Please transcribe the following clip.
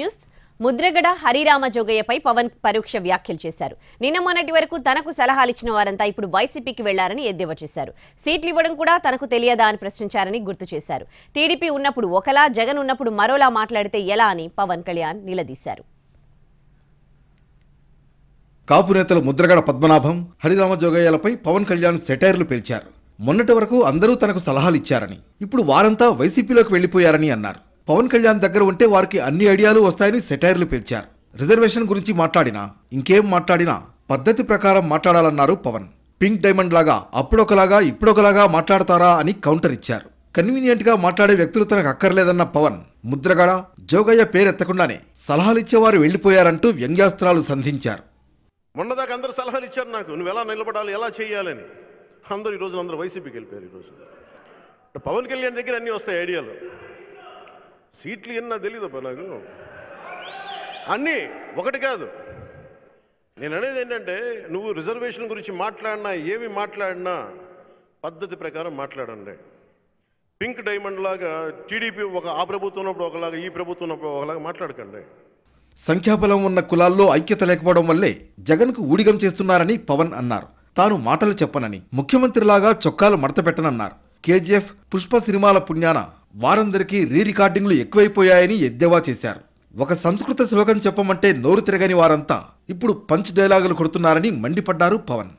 news Mudragada Harirama జోగయ్యపై పవన్ పరోక్ష వ్యాఖ్యలు చేశారు నిన్న మొన్నటి వరకు తనకు సలహాలు ఇచ్చిన వారంతా ఇప్పుడు వైసీపీకి వెళ్లారని ఎద్దేవా చేశారు సీట్లు ఇవ్వడం కూడా తనకు తెలియదా అని ప్రశ్నించారని గుర్తు చేశారు టీడీపీ ఉన్నప్పుడు ఒకలా జగన్ ఉన్నప్పుడు మరోలా మాట్లాడితే ఎలా అని పవన్ కళ్యాణ్ నిలదీశారు కాపు నేతలు ముద్రగడ పద్మనాభం హరిరామ జోగయ్యలపై పవన్ కళ్యాణ్ సెటైర్లు పేల్చారు మొన్నటి వరకు అందరూ తనకు సలహాలు ఇచ్చారని ఇప్పుడు వారంతా వైసీపీలోకి వెళ్లిపోయారని అన్నారు పవన్ కళ్యాణ్ దగ్గర ఉంటే వారికి అన్ని ఐడియాలు వస్తాయని సెటైర్లు పిలిచారు రిజర్వేషన్ గురించి మాట్లాడినా ఇంకేం మాట్లాడినా పద్ధతి ప్రకారం మాట్లాడాలన్నారు పవన్ పింక్ డైమండ్ లాగా అప్పుడొకలాగా ఇప్పుడొకలాగా మాట్లాడతారా అని కౌంటర్ ఇచ్చారు కన్వీనియంట్గా మాట్లాడే వ్యక్తులు తనకు అక్కర్లేదన్న పవన్ ముద్రగడ జోగయ్య పేరెత్తకుండానే సలహాలిచ్చేవారు వెళ్ళిపోయారంటూ వ్యంగ్యాస్త్రాలు సంధించారు మొన్నదాకా అందరు సలహాలు ఇచ్చారు నాకు నువ్వు ఎలా నిలబడాలి ఎలా చేయాలని అందరూ ఈరోజు అందరూ వైసీపీకి వెళ్ళిపోయారు ఈరోజు పవన్ కళ్యాణ్ దగ్గర అన్నీ వస్తాయి ఐడియాలు సీట్లు ఎన్నా తెలియదబ్బా నాకు అన్నీ ఒకటి కాదు నేను అనేది ఏంటంటే నువ్వు రిజర్వేషన్ గురించి మాట్లాడినా ఏమి మాట్లాడినా పద్ధతి ప్రకారం మాట్లాడండి పింక్ డైమండ్ లాగా టీడీపీ ఒక ఆ ప్రభుత్వం ఉన్నప్పుడు ఒకలాగా ఈ ప్రభుత్వం ఒకలాగా మాట్లాడకండి సంఖ్యాబలం ఉన్న కులాల్లో ఐక్యత లేకపోవడం వల్లే జగన్కు ఊడిగం చేస్తున్నారని పవన్ అన్నారు తాను మాటలు చెప్పనని ముఖ్యమంత్రిలాగా చొక్కాలు మడతపెట్టనన్నారు కేజీఎఫ్ పుష్ప సినిమాల పుణ్యాన వారందరికీ రీ రికార్డింగ్లు ఎక్కువైపోయాయని ఎద్దేవా చేశారు ఒక సంస్కృత శ్లోకం చెప్పమంటే నోరు తిరగని వారంతా ఇప్పుడు పంచ్ డైలాగులు కొడుతున్నారని మండిపడ్డారు పవన్